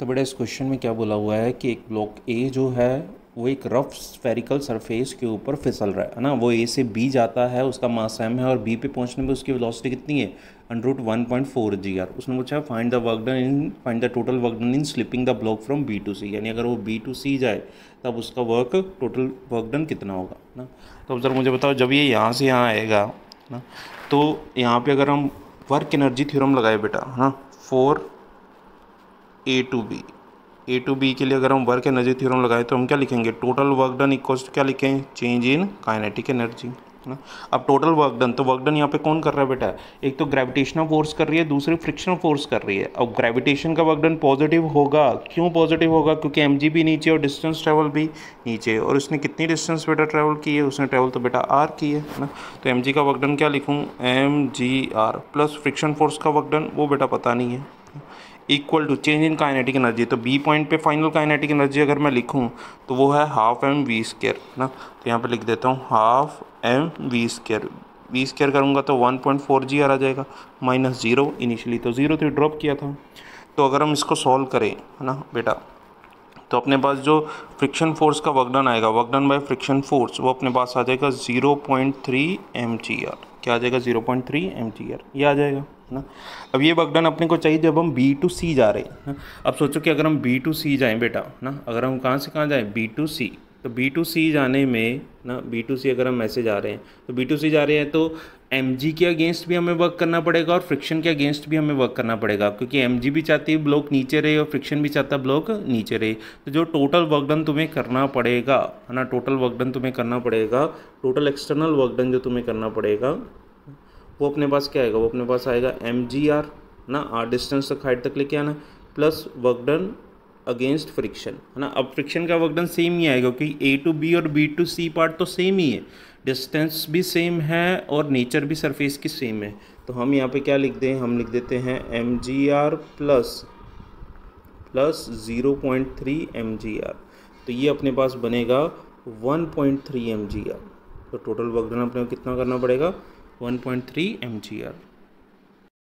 तो बेटा इस क्वेश्चन में क्या बोला हुआ है कि एक ब्लॉक ए जो है वो एक रफ स्फेरिकल सरफेस के ऊपर फिसल रहा है ना वो ए से बी जाता है उसका मास एम है और बी पे पहुंचने में उसकी वेलोसिटी कितनी है under root one point four G R उसने पूछा find the work done in find the total work done in slipping the block from B to C यानी अगर वो बी टू सी जाए तब उसका वर्क टोटल वर्क डन कितना होगा ना तो सर जरा मुझे बताओ जब ये यहाँ से यहाँ आएगा ना तो यहाँ पर अगर हम वर्क एनर्जी थ्योरम लगाए बेटा है ना four A to B A to B के लिए अगर हम वर्क एनर्जी थ्योरम लगाएं तो हम क्या लिखेंगे टोटल वर्क डन इक्वल्स क्या लिखें चेंज इन काइनेटिक एनर्जी है ना अब टोटल वर्क डन तो वर्क डन यहाँ पे कौन कर रहा है बेटा एक तो ग्रेविटेशनल फोर्स कर रही है दूसरी फ्रिक्शनल फोर्स कर रही है अब ग्रेविटेशन का वर्क डन पॉजिटिव होगा क्यों पॉजिटिव होगा क्योंकि एम भी नीचे और डिस्टेंस ट्रैवल भी नीचे और उसने कितनी डिस्टेंस बेटा ट्रैवल की है उसने ट्रैवल तो बेटा आर की है ना तो एम का वर्क डन क्या लिखूँ M G R plus friction force का वर्क डन वो बेटा पता नहीं है equal to change in kinetic energy तो बी पॉइंट पे फाइनल काइनेटिक एनर्जी अगर मैं लिखूँ तो वो है हाफ एम वी स्केयर है ना तो यहाँ पे लिख देता हूँ half M V square V square करूँगा तो one point four G R आ जाएगा माइनस ज़ीरो इनिशियली तो ज़ीरो थ्री ड्रॉप किया था तो अगर हम इसको सॉल्व करें है ना बेटा तो अपने पास जो फ्रिक्शन फोर्स का वर्कडन आएगा वर्कडन बाय फ्रिक्शन फोर्स वो अपने पास आ जाएगा zero point three M G R क्या आ जाएगा जीरो पॉइंट थ्री एम ये आ जाएगा है ना अब ये वर्कडन अपने को चाहिए जब हम बी टू सी जा रहे हैं अब सोचो कि अगर हम बी टू सी जाएँ बेटा ना अगर हम कहाँ से कहाँ जाएँ बी टू सी तो बी टू सी जाने में ना बी टू सी अगर हम ऐसे जा रहे हैं तो बी टू सी जा रहे हैं तो एम के अगेंस्ट भी हमें वर्क करना पड़ेगा और फ्रिक्शन के अगेंस्ट भी हमें वर्क करना पड़ेगा क्योंकि एम भी चाहती है ब्लॉक नीचे रहे और फ्रिक्शन भी चाहता है ब्लॉक नीचे रहे तो जो टोटल वर्क डन तुम्हें करना पड़ेगा है ना टोटल वर्क डन तुम्हें करना पड़ेगा टोटल एक्सटर्नल वर्क डन जो तुम्हें करना पड़ेगा वो अपने पास क्या आएगा वो अपने पास आएगा एम ना आर डिस्टेंस तक हाइट तक लेके आना plus work done against friction है ना अब फ्रिक्शन का वर्क डन सेम ही आएगा क्योंकि ए टू बी और बी टू सी पार्ट तो सेम ही है डिस्टेंस भी सेम है और नेचर भी सरफेस की सेम है तो हम यहाँ पे क्या लिख दें हम लिख देते हैं M G R plus plus zero point three M G R तो ये अपने पास बनेगा one point three M G R तो टोटल वर्क डन अपने कितना करना पड़ेगा one point three M G are